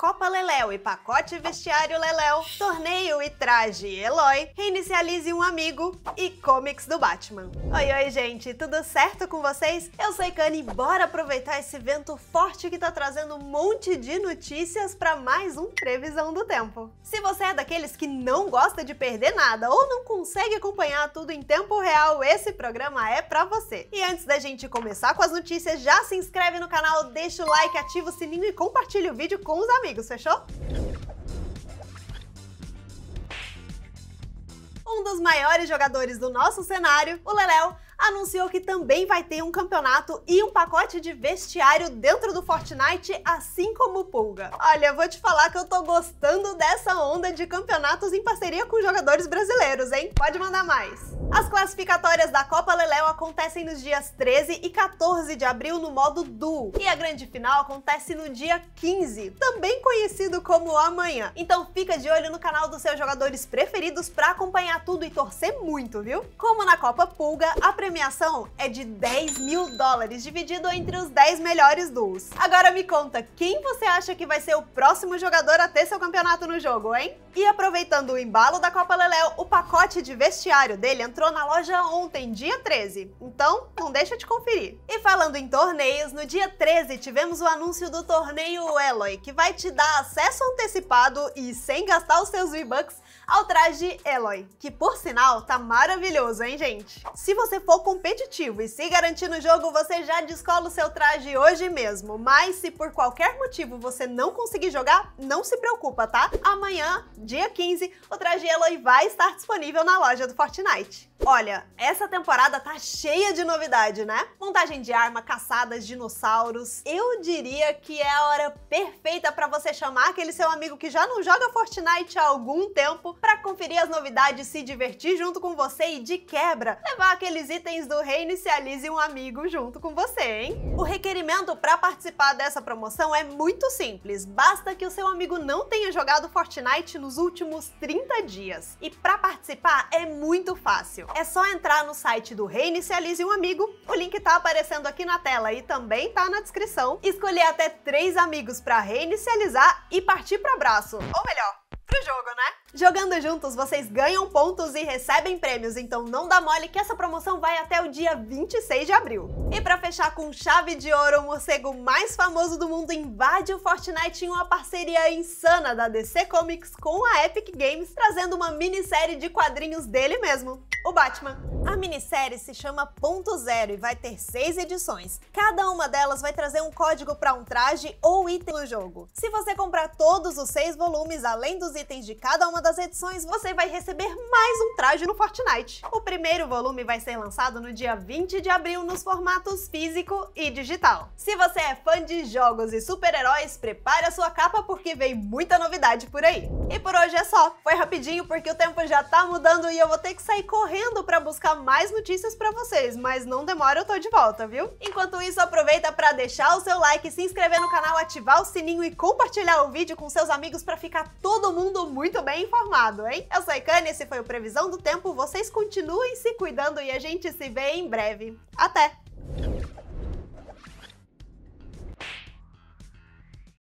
Copa Leléu e pacote vestiário Leléu, torneio e traje Eloy, reinicialize um amigo e comics do Batman. Oi, oi, gente, tudo certo com vocês? Eu sou a e bora aproveitar esse vento forte que tá trazendo um monte de notícias para mais um Previsão do Tempo. Se você é daqueles que não gosta de perder nada ou não consegue acompanhar tudo em tempo real, esse programa é para você. E antes da gente começar com as notícias, já se inscreve no canal, deixa o like, ativa o sininho e compartilha o vídeo com os amigos amigos, fechou? Um dos maiores jogadores do nosso cenário, o Leléo, anunciou que também vai ter um campeonato e um pacote de vestiário dentro do Fortnite, assim como o Pulga. Olha, vou te falar que eu tô gostando dessa onda de campeonatos em parceria com jogadores brasileiros, hein? Pode mandar mais. As classificatórias da Copa Leléu acontecem nos dias 13 e 14 de abril no modo duo, e a grande final acontece no dia 15, também conhecido como amanhã. Então fica de olho no canal dos seus jogadores preferidos para acompanhar tudo e torcer muito, viu? Como na Copa Pulga, a premiação é de 10 mil dólares, dividido entre os 10 melhores duos. Agora me conta, quem você acha que vai ser o próximo jogador a ter seu campeonato no jogo, hein? E aproveitando o embalo da Copa Leléu, o pacote de vestiário dele entrou na loja ontem, dia 13. Então, não deixa de conferir. E falando em torneios, no dia 13 tivemos o anúncio do torneio Eloy, que vai te dar acesso antecipado e sem gastar os seus V-Bucks ao traje Eloy, que por sinal tá maravilhoso, hein, gente? Se você for competitivo e se garantir no jogo, você já descola o seu traje hoje mesmo. Mas se por qualquer motivo você não conseguir jogar, não se preocupa, tá? Amanhã, dia 15, o traje Eloy vai estar disponível na loja do Fortnite. Olha, essa temporada tá cheia de novidade, né? Montagem de arma, caçadas, dinossauros. Eu diria que é a hora perfeita para você chamar aquele seu amigo que já não joga Fortnite há algum tempo para conferir as novidades, se divertir junto com você e de quebra levar aqueles itens itens do Reinicialize um Amigo junto com você, hein? O requerimento para participar dessa promoção é muito simples, basta que o seu amigo não tenha jogado Fortnite nos últimos 30 dias. E para participar é muito fácil, é só entrar no site do Reinicialize um Amigo, o link tá aparecendo aqui na tela e também tá na descrição, escolher até três amigos para reinicializar e partir para abraço, ou melhor, pro jogo, né? Jogando juntos, vocês ganham pontos e recebem prêmios, então não dá mole que essa promoção vai até o dia 26 de abril. E para fechar com chave de ouro, o morcego mais famoso do mundo invade o Fortnite em uma parceria insana da DC Comics com a Epic Games, trazendo uma minissérie de quadrinhos dele mesmo, o Batman. A minissérie se chama Ponto Zero e vai ter seis edições. Cada uma delas vai trazer um código para um traje ou item do jogo. Se você comprar todos os seis volumes, além dos itens de cada uma das edições você vai receber mais um traje no Fortnite. O primeiro volume vai ser lançado no dia 20 de abril nos formatos físico e digital. Se você é fã de jogos e super-heróis, prepare a sua capa porque vem muita novidade por aí. E por hoje é só. Foi rapidinho porque o tempo já tá mudando e eu vou ter que sair correndo para buscar mais notícias para vocês, mas não demora, eu tô de volta, viu? Enquanto isso, aproveita para deixar o seu like, se inscrever no canal, ativar o sininho e compartilhar o vídeo com seus amigos para ficar todo mundo muito bem informado, hein? Eu sou a Icane, esse foi o Previsão do Tempo. Vocês continuem se cuidando e a gente se vê em breve. Até!